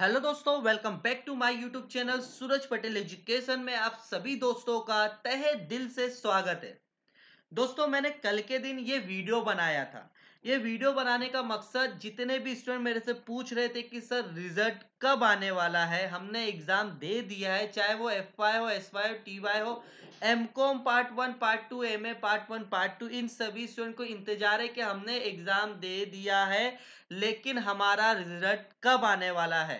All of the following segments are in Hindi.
हेलो दोस्तों welcome back to my YouTube channel Suraj Patel education में आप सभी दोस्तों का तहे दिल से स्वागत है दोस्तों मैंने कल के दिन ये वीडियो बनाया था ये वीडियो बनाने का मकसद जितने भी स्टूडेंट मेरे से पूछ रहे थे कि सर रिजल्ट कब आने वाला है हमने एग्जाम दे दिया है चाहे वो एफ वाई हो एस वाई हो टी वाई हो M com part one part two M A part one part two इन सभी स्टूडेंट को इंतजार है कि हमने एग्जाम दे दिया है लेकिन हमारा रिजल्ट कब आने वाला है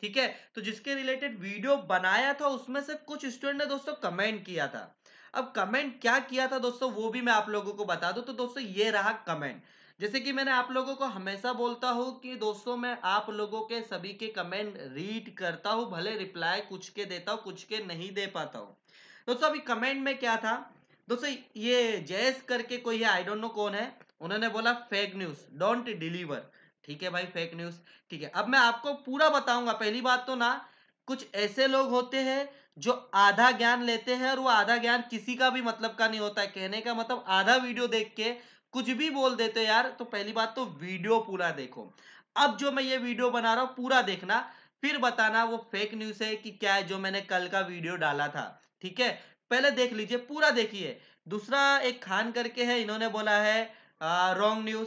ठीक है तो जिसके रिलेटेड वीडियो बनाया था उसमें से कुछ स्टूडेंट ने दोस्तों कमेंट किया था अब कमेंट क्या किया था दोस्तों वो भी मैं आप लोगों को बता दूं तो दोस्तों ये रहा कमेंट जैसे कि मैंने आप लोगों को हमेशा बोलता हूँ कि दोस्तों मैं आप लोगों के सभी के कमेंट रीड करता हूँ भले रिप्लाई कुछ के देता हूँ कुछ के नहीं दे पाता हूँ दोस्तों अभी कमेंट में क्या था दोस्तों ये जयस करके कोई है आई डोंट नो कौन है उन्होंने बोला फेक न्यूज डोंट डिलीवर ठीक है भाई फेक न्यूज ठीक है अब मैं आपको पूरा बताऊंगा पहली बात तो ना कुछ ऐसे लोग होते हैं जो आधा ज्ञान लेते हैं और वो आधा ज्ञान किसी का भी मतलब का नहीं होता है कहने का मतलब आधा वीडियो देख के कुछ भी बोल देते यार तो पहली बात तो वीडियो पूरा देखो अब जो मैं ये वीडियो बना रहा हूँ पूरा देखना फिर बताना वो फेक न्यूज है कि क्या है जो मैंने कल का वीडियो डाला था ठीक है पहले देख लीजिए पूरा देखिए दूसरा एक खान करके है इन्होंने बोला है रॉन्ग न्यूज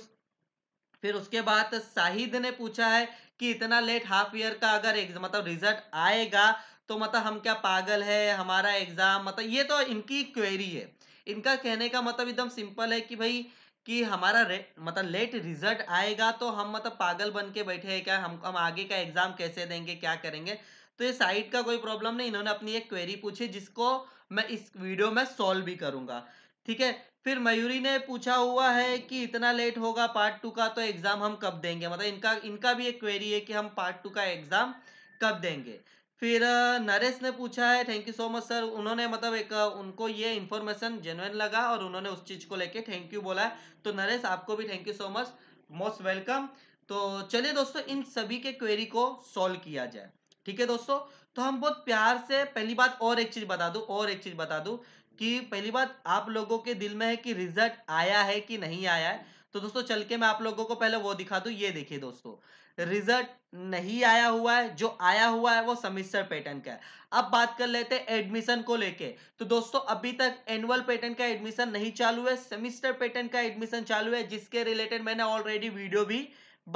फिर उसके बाद शाहिद ने पूछा है कि इतना लेट हाफ ईयर का अगर मतलब रिजल्ट आएगा तो मतलब हम क्या पागल है हमारा एग्जाम मतलब ये तो इनकी क्वेरी है इनका कहने का मतलब एकदम सिंपल है कि भाई कि हमारा मतलब लेट रिजल्ट आएगा तो हम मतलब पागल बन के बैठे हैं क्या हम हम आगे का एग्जाम कैसे देंगे क्या करेंगे तो ये साइट का कोई प्रॉब्लम नहीं इन्होंने अपनी एक क्वेरी पूछी जिसको मैं इस वीडियो में सॉल्व भी करूंगा ठीक है फिर मयूरी ने पूछा हुआ है कि इतना लेट होगा पार्ट टू का तो एग्जाम हम कब देंगे मतलब इनका इनका भी एक क्वेरी है कि हम पार्ट टू का एग्जाम कब देंगे फिर नरेश ने पूछा है thank you so much sir उन्होंने मतलब एक उनको ये इन्फॉर्मेशन जेनुअन लगा और उन्होंने उस चीज़ को लेके थैंक यू बोला है तो नरेश आपको भी thank you so much most welcome तो चलिए दोस्तों इन सभी के क्वेरी को सॉल्व किया जाए ठीक है दोस्तों तो हम बहुत प्यार से पहली बात और एक चीज़ बता दू और एक चीज़ बता दू कि पहली बात आप लोगों के दिल में है कि रिजल्ट आया है कि नहीं आया है तो दोस्तों चल के मैं आप लोगों को पहले वो दिखा दू ये देखिए दोस्तों रिजल्ट नहीं आया हुआ है जो आया हुआ है वो सेमिस्टर पैटर्न का है अब बात कर लेते हैं एडमिशन को लेके तो दोस्तों अभी तक एनुअल पैटर्न का एडमिशन नहीं चालू है सेमिस्टर पैटर्न का एडमिशन चालू है जिसके रिलेटेड मैंने ऑलरेडी वीडियो भी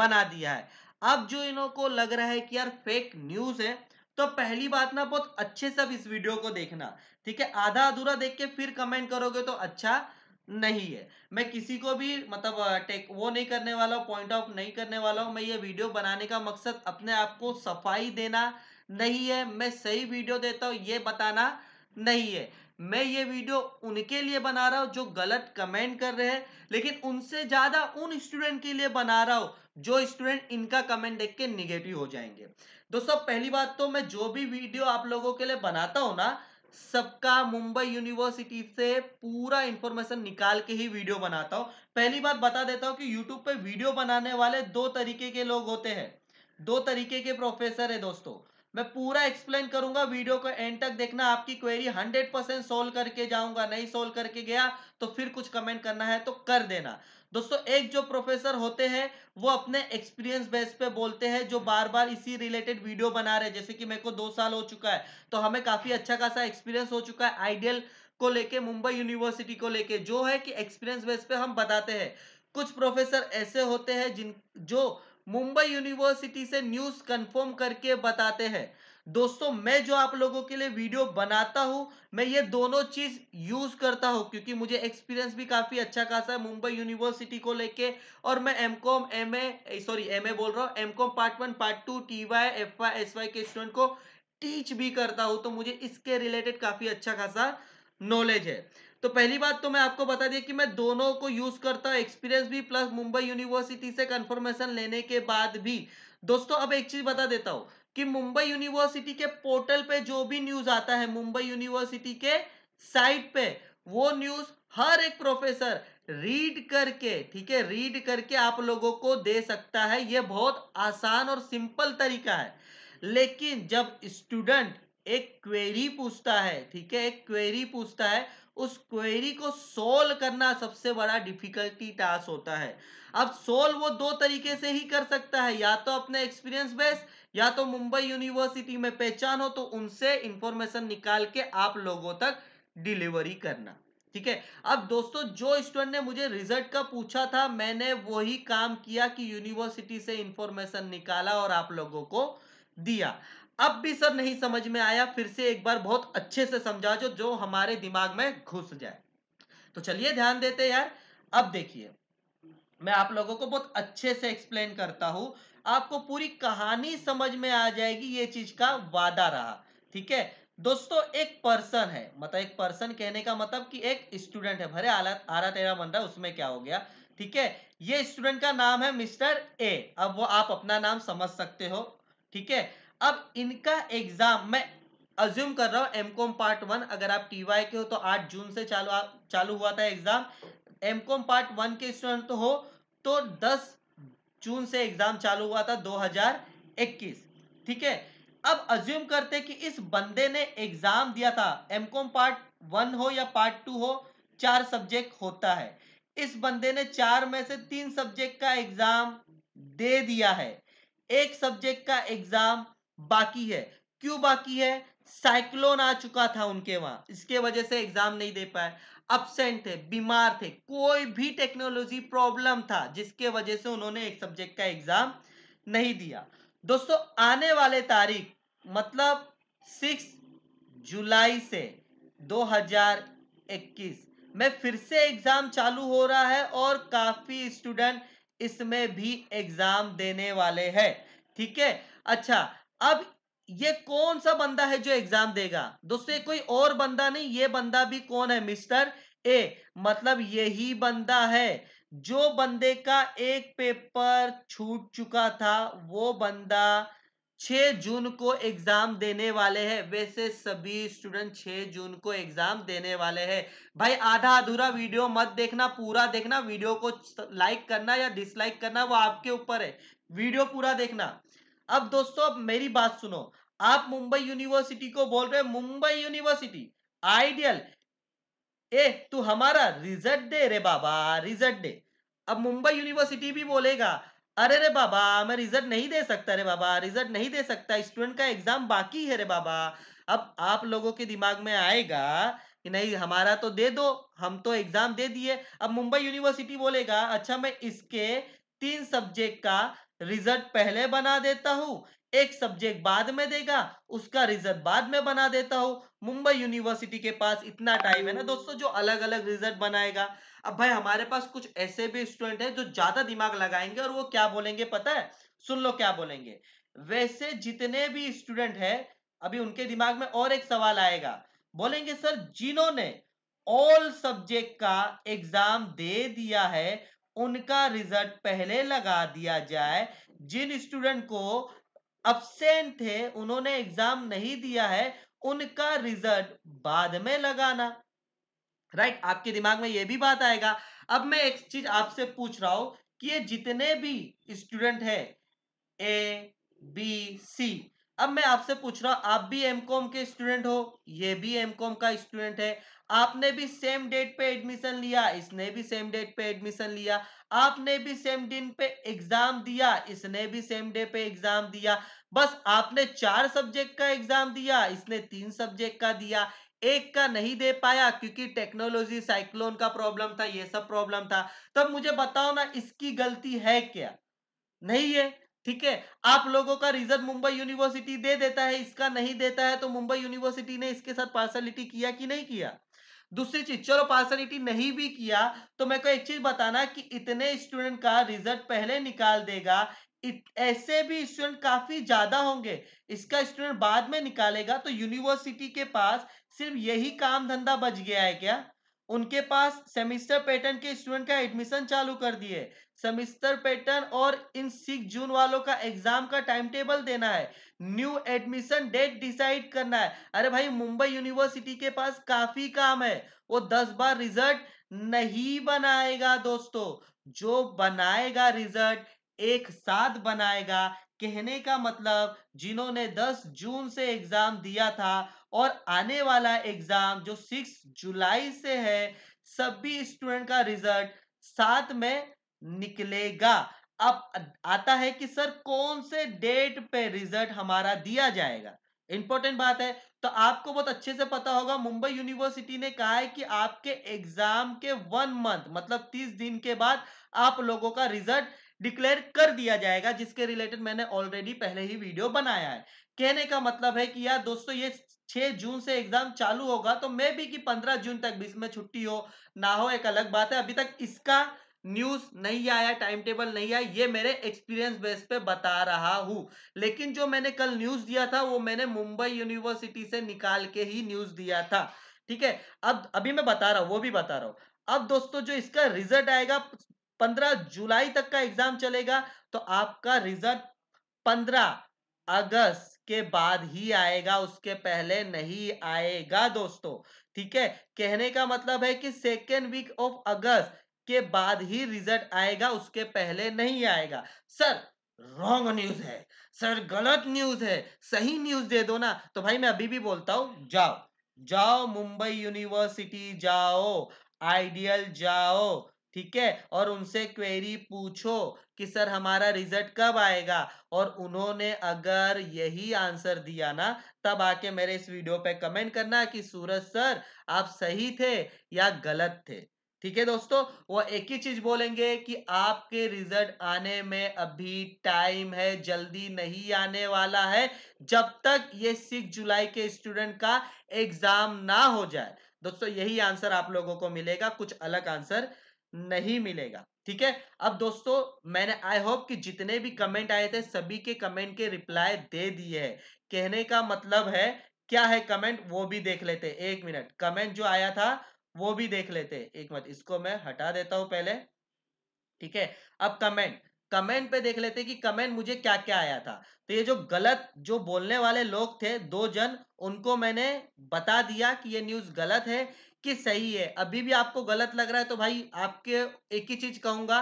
बना दिया है अब जो इन्हों को लग रहा है कि यार फेक न्यूज है तो पहली बात ना बहुत अच्छे से इस वीडियो को देखना ठीक है आधा अधूरा देख के फिर कमेंट करोगे तो अच्छा नहीं है मैं किसी को भी मतलब टेक वो नहीं करने वाला हूँ पॉइंट ऑफ नहीं करने वाला हूँ मैं ये वीडियो बनाने का मकसद अपने आप को सफाई देना नहीं है मैं सही वीडियो देता हूँ ये बताना नहीं है मैं ये वीडियो उनके लिए बना रहा हूँ जो गलत कमेंट कर रहे हैं लेकिन उनसे ज़्यादा उन स्टूडेंट के लिए बना रहा हूँ जो स्टूडेंट इनका कमेंट देख के निगेटिव हो जाएंगे दोस्तों पहली बात तो मैं जो भी वीडियो आप लोगों के लिए बनाता हूँ ना सबका मुंबई यूनिवर्सिटी से पूरा इंफॉर्मेशन निकाल के ही वीडियो बनाता हूं पहली बात बता देता हूं कि यूट्यूब पे वीडियो बनाने वाले दो तरीके के लोग होते हैं दो तरीके के प्रोफेसर है दोस्तों मैं पूरा एक्सप्लेन करूंगा वीडियो को एंड तक देखना आपकी क्वेरी 100 परसेंट सोल्व करके जाऊंगा नहीं सोल्व करके गया तो फिर कुछ कमेंट करना है तो कर देना दोस्तों एक जो प्रोफेसर होते हैं वो अपने एक्सपीरियंस बेस पे बोलते हैं जो बार बार इसी रिलेटेड वीडियो बना रहे जैसे कि मेरे को दो साल हो चुका है तो हमें काफी अच्छा खासा एक्सपीरियंस हो चुका है आइडियल को लेके मुंबई यूनिवर्सिटी को लेके जो है कि एक्सपीरियंस बेस पे हम बताते हैं कुछ प्रोफेसर ऐसे होते हैं जिन जो मुंबई यूनिवर्सिटी से न्यूज कंफर्म करके बताते हैं दोस्तों मैं जो आप लोगों के लिए वीडियो बनाता हूँ मैं ये दोनों चीज यूज करता हूँ क्योंकि मुझे एक्सपीरियंस भी काफी अच्छा खासा है मुंबई यूनिवर्सिटी को लेके और मैं M com M A sorry M A बोल रहा हूँ M com part one part two T Y F Y S Y के स्टूडेंट को टीच भी करता हूँ तो मुझे इसके रिलेटेड काफी अच्छा खासा नॉलेज है तो पहली बात तो मैं आपको बता दिया कि मैं दोनों को यूज करता हूँ एक्सपीरियंस भी प्लस मुंबई यूनिवर्सिटी से कंफर्मेशन लेने के बाद भी दोस्तों अब एक चीज बता देता हूँ कि मुंबई यूनिवर्सिटी के पोर्टल पे जो भी न्यूज आता है मुंबई यूनिवर्सिटी के साइट पे वो न्यूज हर एक प्रोफेसर रीड करके ठीक है रीड करके आप लोगों को दे सकता है ये बहुत आसान और सिंपल तरीका है लेकिन जब स्टूडेंट एक क्वेरी पूछता है ठीक है एक क्वेरी पूछता है उस क्वेरी को सोल्व करना सबसे बड़ा डिफिकल्टी टास्क होता है अब सोल्व वो दो तरीके से ही कर सकता है या तो अपने एक्सपीरियंस बेस या तो मुंबई यूनिवर्सिटी में पहचान हो तो उनसे इंफॉर्मेशन निकाल के आप लोगों तक डिलीवरी करना ठीक है अब दोस्तों जो स्टूडेंट ने मुझे रिजल्ट का पूछा था मैंने वही काम किया कि यूनिवर्सिटी से इंफॉर्मेशन निकाला और आप लोगों को दिया अब भी सर नहीं समझ में आया फिर से एक बार बहुत अच्छे से समझा जो जो हमारे दिमाग में घुस जाए तो चलिए ध्यान देते यार अब देखिए मैं आप लोगों को बहुत अच्छे से एक्सप्लेन करता हूं आपको पूरी कहानी समझ में आ जाएगी ये चीज का वादा रहा ठीक है दोस्तों एक पर्सन है मतलब एक पर्सन कहने का मतलब कि एक स्टूडेंट है भरे आला आरा तेरा बन रहा है उसमें क्या हो गया ठीक है ये स्टूडेंट का नाम है मिस्टर ए अब वो आप अपना नाम समझ सकते हो ठीक है अब इनका एग्जाम मैं अज्यूम कर रहा एम एमकॉम पार्ट वन अगर आप टीवाई के हो तो आठ जून से चालू चालू हुआ था एग्जाम एमकॉम पार्ट वन के स्टूडेंट तो हो तो दस जून से एग्जाम चालू हुआ था 2021 ठीक है अब अज्यूम करते कि इस बंदे ने एग्जाम दिया था एमकॉम पार्ट वन हो या पार्ट टू हो चार सब्जेक्ट होता है इस बंदे ने चार में से तीन सब्जेक्ट का एग्जाम दे दिया है एक सब्जेक्ट का एग्जाम बाकी है क्यों बाकी है साइक्लोन आ चुका था उनके वहां इसके वजह से एग्जाम नहीं दे पाए अपसेंट थे बीमार थे कोई भी टेक्नोलॉजी प्रॉब्लम था जिसके वजह से उन्होंने एक सब्जेक्ट का एग्जाम नहीं दिया दोस्तों आने वाले तारीख मतलब सिक्स जुलाई से 2021 में फिर से एग्जाम चालू हो रहा है और काफी स्टूडेंट इसमें भी एग्जाम देने वाले हैं ठीक है अच्छा अब ये कौन सा बंदा है जो एग्जाम देगा दोस्तों कोई और बंदा नहीं ये बंदा भी कौन है मिस्टर ए मतलब यही बंदा है जो बंदे का एक पेपर छूट चुका था वो बंदा 6 जून को एग्जाम देने वाले हैं वैसे सभी स्टूडेंट 6 जून को एग्जाम देने वाले हैं भाई आधा अधूरा वीडियो मत देखना पूरा देखना वीडियो को लाइक करना या डिसलाइक करना वो आपके ऊपर है वीडियो पूरा देखना अब दोस्तों अब मेरी बात सुनो आप मुंबई यूनिवर्सिटी को बोल रहे मुंबई यूनिवर्सिटी आइडियल ए तू हमारा रिजल्ट दे रे बाबा रिजल्ट दे अब मुंबई यूनिवर्सिटी भी बोलेगा अरे रे बाबा मैं रिजल्ट नहीं दे सकता रे बाबा रिजल्ट नहीं दे सकता स्टूडेंट का एग्जाम बाकी है रे बाबा अब आप लोगों के दिमाग में आएगा कि नहीं हमारा तो दे दो हम तो एग्जाम दे दिए अब मुंबई यूनिवर्सिटी बोलेगा अच्छा मैं इसके तीन सब्जेक्ट का रिजल्ट पहले बना देता हूँ एक सब्जेक्ट बाद में देगा उसका रिजल्ट बाद में बना देता हूँ मुंबई यूनिवर्सिटी के पास इतना टाइम है ना दोस्तों जो अलग अलग रिजल्ट बनाएगा अब भाई हमारे पास कुछ ऐसे भी स्टूडेंट है जो ज्यादा दिमाग लगाएंगे और वो क्या बोलेंगे पता है सुन लो क्या बोलेंगे वैसे जितने भी स्टूडेंट है अभी उनके दिमाग में और एक सवाल आएगा बोलेंगे सर जिन्होंने ऑल सब्जेक्ट का एग्जाम दे दिया है उनका रिजल्ट पहले लगा दिया जाए जिन स्टूडेंट को अपसेंट थे उन्होंने एग्जाम नहीं दिया है उनका रिजल्ट बाद में लगाना राइट right? आपके दिमाग में यह भी बात आएगा अब मैं एक चीज आपसे पूछ रहा हूं कि ये जितने भी स्टूडेंट है ए बी सी अब मैं आपसे पूछ रहा हूं आप भी एम कॉम के स्टूडेंट हो ये भी एम कॉम का स्टूडेंट है आपने भी सेम डेट पे एडमिशन लिया इसने भी सेम डेट पे एडमिशन लिया आपने भी सेम दिन पे एग्जाम दिया इसने भी सेम डे पे एग्जाम दिया बस आपने चार सब्जेक्ट का एग्जाम दिया इसने तीन सब्जेक्ट का दिया एक का नहीं दे पाया क्योंकि टेक्नोलॉजी साइक्लोन का प्रॉब्लम था ये सब प्रॉब्लम था तब मुझे बताओ ना इसकी गलती है क्या नहीं है ठीक है आप लोगों का रिजल्ट मुंबई यूनिवर्सिटी दे देता है इसका नहीं देता है तो मुंबई यूनिवर्सिटी ने इसके साथ पार्सलिटी किया कि नहीं किया दूसरी चीज चलो पार्सलिटी नहीं भी किया तो मेरे को एक चीज बताना कि इतने स्टूडेंट का रिजल्ट पहले निकाल देगा ऐसे भी स्टूडेंट काफी ज्यादा होंगे इसका स्टूडेंट बाद में निकालेगा तो यूनिवर्सिटी के पास सिर्फ यही काम धंधा बच गया है क्या उनके पास सेमिस्टर पैटर्न के स्टूडेंट का एडमिशन चालू कर दिए सेमिस्टर पैटर्न और इन सिक्स जून वालों का एग्जाम का टाइम टेबल देना है न्यू एडमिशन डेट डिसाइड करना है अरे भाई मुंबई यूनिवर्सिटी के पास काफी काम है वो दस बार रिजल्ट नहीं बनाएगा दोस्तों जो बनाएगा रिजल्ट एक साथ बनाएगा कहने का मतलब जिन्होंने 10 जून से एग्जाम दिया था और आने वाला एग्जाम जो 6 जुलाई से है सभी स्टूडेंट का रिजल्ट साथ में निकलेगा अब आता है कि सर कौन से डेट पे रिजल्ट हमारा दिया जाएगा इंपॉर्टेंट बात है तो आपको बहुत अच्छे से पता होगा मुंबई यूनिवर्सिटी ने कहा है कि आपके एग्जाम के वन मंथ मतलब तीस दिन के बाद आप लोगों का रिजल्ट डिक्लेयर कर दिया जाएगा जिसके रिलेटेड मैंने ऑलरेडी पहले ही वीडियो बनाया है कहने का मतलब है कि यार दोस्तों ये 6 जून से एग्जाम चालू होगा तो मे भी कि 15 जून तक बीच में छुट्टी हो ना हो एक अलग बात है अभी तक इसका न्यूज नहीं आया टाइम टेबल नहीं आया ये मेरे एक्सपीरियंस बेस पे बता रहा हूँ लेकिन जो मैंने कल न्यूज दिया था वो मैंने मुंबई यूनिवर्सिटी से निकाल के ही न्यूज दिया था ठीक है अब अभी मैं बता रहा हूँ वो भी बता रहा हूँ अब दोस्तों जो इसका रिजल्ट आएगा पंद्रह जुलाई तक का एग्जाम चलेगा तो आपका रिजल्ट पंद्रह अगस्त के बाद ही आएगा उसके पहले नहीं आएगा दोस्तों ठीक है कहने का मतलब है कि सेकेंड वीक ऑफ अगस्त के बाद ही रिजल्ट आएगा उसके पहले नहीं आएगा सर रॉन्ग न्यूज है सर गलत न्यूज है सही न्यूज दे दो ना तो भाई मैं अभी भी बोलता हूं जाओ जाओ मुंबई यूनिवर्सिटी जाओ आइडियल जाओ ठीक है और उनसे क्वेरी पूछो कि सर हमारा रिजल्ट कब आएगा और उन्होंने अगर यही आंसर दिया ना तब आके मेरे इस वीडियो पे कमेंट करना कि सूरज सर आप सही थे या गलत थे ठीक है दोस्तों वो एक ही चीज बोलेंगे कि आपके रिजल्ट आने में अभी टाइम है जल्दी नहीं आने वाला है जब तक ये सिक्स जुलाई के स्टूडेंट का एग्जाम ना हो जाए दोस्तों यही आंसर आप लोगों को मिलेगा कुछ अलग आंसर नहीं मिलेगा ठीक है अब दोस्तों मैंने आई होप कि जितने भी कमेंट आए थे सभी के कमेंट के रिप्लाई दे दिए है कहने का मतलब है क्या है कमेंट वो भी देख लेते एक मिनट कमेंट जो आया था वो भी देख लेते एक मिनट इसको मैं हटा देता हूं पहले ठीक है अब कमेंट कमेंट पे देख लेते कि कमेंट मुझे क्या क्या आया था तो ये जो गलत जो बोलने वाले लोग थे दो जन उनको मैंने बता दिया कि ये न्यूज गलत है कि सही है अभी भी आपको गलत लग रहा है तो भाई आपके एक ही चीज कहूंगा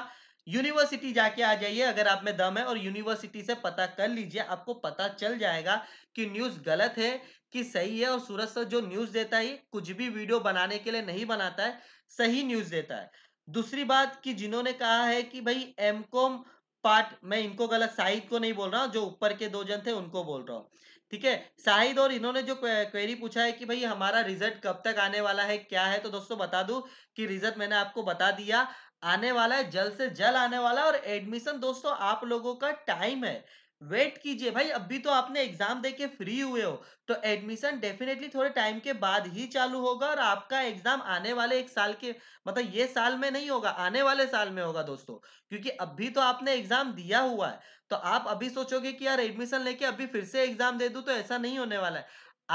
यूनिवर्सिटी जाके आ जाइए अगर आप में दम है और यूनिवर्सिटी से पता कर लीजिए आपको पता चल जाएगा कि न्यूज गलत है कि सही है और सूरज सर जो न्यूज देता है कुछ भी वीडियो बनाने के लिए नहीं बनाता है सही न्यूज देता है दूसरी बात कि जिन्होंने कहा है कि भाई एमकॉम कॉम पार्ट मैं इनको गलत साहिद को नहीं बोल रहा हूँ जो ऊपर के दो जन थे उनको बोल रहा हूँ ठीक है साहिद और इन्होंने जो क्वेरी पूछा है कि भाई हमारा रिजल्ट कब तक आने वाला है क्या है तो दोस्तों बता दू कि रिजल्ट मैंने आपको बता दिया आने वाला है जल्द से जल्द आने वाला है और एडमिशन दोस्तों आप लोगों का टाइम है वेट कीजिए भाई अभी तो आपने एग्जाम देके फ्री हुए हो तो एडमिशन डेफिनेटली थोड़े टाइम के बाद ही चालू होगा और आपका एग्जाम आने वाले एक साल के मतलब ये साल में नहीं होगा आने वाले साल में होगा दोस्तों क्योंकि अभी तो आपने एग्जाम दिया हुआ है तो आप अभी सोचोगे कि यार एडमिशन लेके अभी फिर से एग्जाम दे दूं तो ऐसा नहीं होने वाला है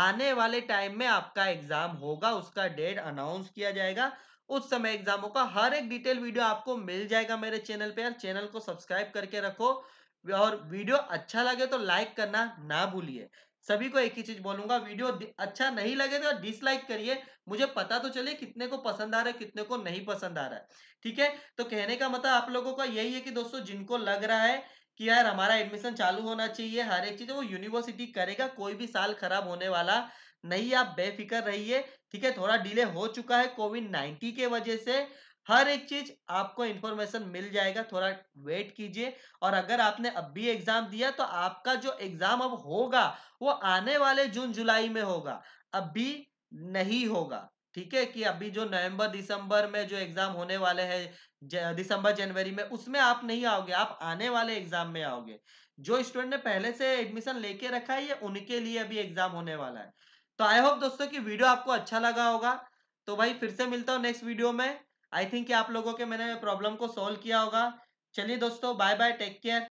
आने वाले टाइम में आपका एग्जाम होगा उसका डेट अनाउंस किया जाएगा उस समय एग्जामों का हर एक डिटेल वीडियो आपको मिल जाएगा मेरे चैनल पे यार चैनल को सब्सक्राइब करके रखो और वीडियो अच्छा लगे तो लाइक करना ना भूलिए सभी को एक ही चीज बोलूंगा वीडियो अच्छा नहीं लगे तो डिसलाइक करिए मुझे पता तो चले कितने को पसंद आ रहा है कितने को नहीं पसंद आ रहा है ठीक है तो कहने का मतलब आप लोगों का यही है कि दोस्तों जिनको लग रहा है कि यार हमारा एडमिशन चालू होना चाहिए हर एक चीज वो यूनिवर्सिटी करेगा कोई भी साल खराब होने वाला नहीं आप बेफिक्र रहिए ठीक है थोड़ा डिले हो चुका है कोविड नाइन्टी के वजह से हर एक चीज आपको इंफॉर्मेशन मिल जाएगा थोड़ा वेट कीजिए और अगर आपने अब भी एग्जाम दिया तो आपका जो एग्जाम अब होगा वो आने वाले जून जुलाई में होगा अभी नहीं होगा ठीक है कि अभी जो नवंबर दिसंबर में जो एग्जाम होने वाले हैं दिसंबर जनवरी में उसमें आप नहीं आओगे आप आने वाले एग्जाम में आओगे जो स्टूडेंट ने पहले से एडमिशन लेके रखा है ये उनके लिए अभी एग्जाम होने वाला है तो आई होप दोस्तों कि वीडियो आपको अच्छा लगा होगा तो भाई फिर से मिलता हूँ नेक्स्ट वीडियो में आई थिंक आप लोगों के मैंने प्रॉब्लम को सोल्व किया होगा चलिए दोस्तों बाय बाय टेक केयर